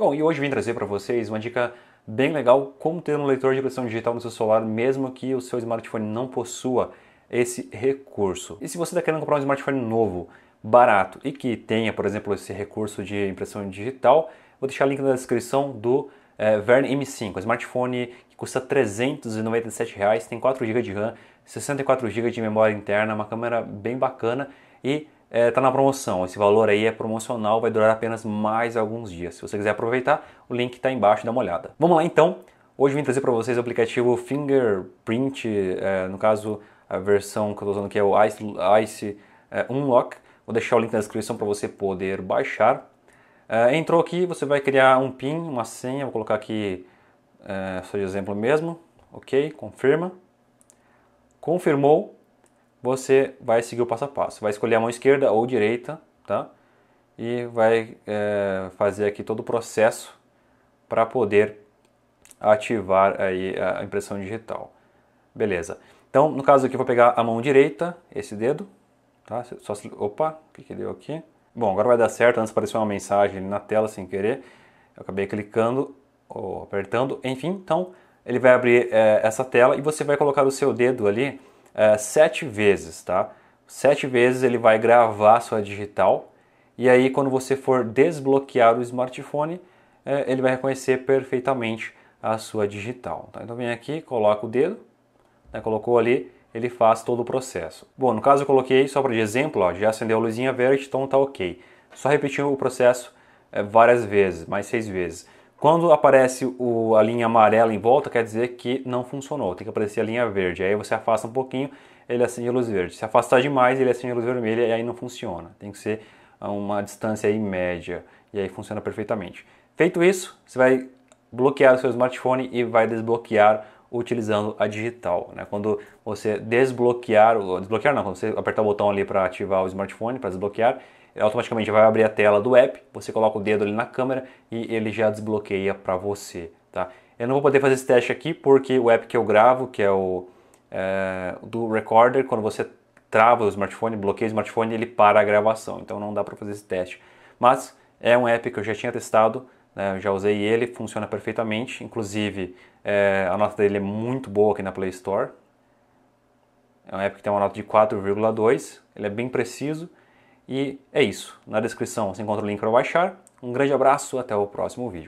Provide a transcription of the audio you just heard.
Bom, e hoje vim trazer para vocês uma dica bem legal como ter um leitor de impressão digital no seu celular, mesmo que o seu smartphone não possua esse recurso. E se você está querendo comprar um smartphone novo, barato e que tenha, por exemplo, esse recurso de impressão digital, vou deixar o link na descrição do é, M5, um smartphone que custa R$ 397, reais, tem 4 GB de RAM, 64 GB de memória interna, uma câmera bem bacana e está é, na promoção. Esse valor aí é promocional, vai durar apenas mais alguns dias. Se você quiser aproveitar, o link está embaixo, dá uma olhada. Vamos lá então. Hoje vim trazer para vocês o aplicativo Fingerprint, é, no caso a versão que eu estou usando que é o Ice, Ice é, Unlock. Vou deixar o link na descrição para você poder baixar. É, entrou aqui, você vai criar um PIN, uma senha, vou colocar aqui é, só de exemplo mesmo. Ok, confirma. Confirmou, você vai seguir o passo a passo. Vai escolher a mão esquerda ou direita, tá? E vai é, fazer aqui todo o processo para poder ativar aí a impressão digital. Beleza. Então, no caso aqui, eu vou pegar a mão direita, esse dedo, tá? Só se... Opa, o que, que deu aqui? Bom, agora vai dar certo, antes apareceu uma mensagem na tela sem querer. Eu acabei clicando ou apertando, enfim, então ele vai abrir é, essa tela e você vai colocar o seu dedo ali é, sete vezes, tá? Sete vezes ele vai gravar sua digital e aí quando você for desbloquear o smartphone, é, ele vai reconhecer perfeitamente a sua digital. Tá? Então vem aqui, coloca o dedo, né? colocou ali, ele faz todo o processo. Bom, no caso eu coloquei só para de exemplo, ó, já acendeu a luzinha verde, então tá ok. Só repetiu o processo é, várias vezes, mais seis vezes. Quando aparece o, a linha amarela em volta, quer dizer que não funcionou, tem que aparecer a linha verde. Aí você afasta um pouquinho, ele acende a luz verde. Se afastar demais, ele acende a luz vermelha e aí não funciona. Tem que ser a uma distância aí média e aí funciona perfeitamente. Feito isso, você vai bloquear o seu smartphone e vai desbloquear utilizando a digital. Né? Quando você desbloquear, desbloquear não, quando você apertar o botão ali para ativar o smartphone, para desbloquear, é, automaticamente vai abrir a tela do app, você coloca o dedo ali na câmera e ele já desbloqueia para você. Tá? Eu não vou poder fazer esse teste aqui porque o app que eu gravo, que é o é, do Recorder, quando você trava o smartphone, bloqueia o smartphone, ele para a gravação. Então não dá para fazer esse teste. Mas é um app que eu já tinha testado, né, já usei ele, funciona perfeitamente. Inclusive, é, a nota dele é muito boa aqui na Play Store. É um app que tem uma nota de 4,2. Ele é bem preciso. E é isso. Na descrição você encontra o link para baixar. Um grande abraço, até o próximo vídeo.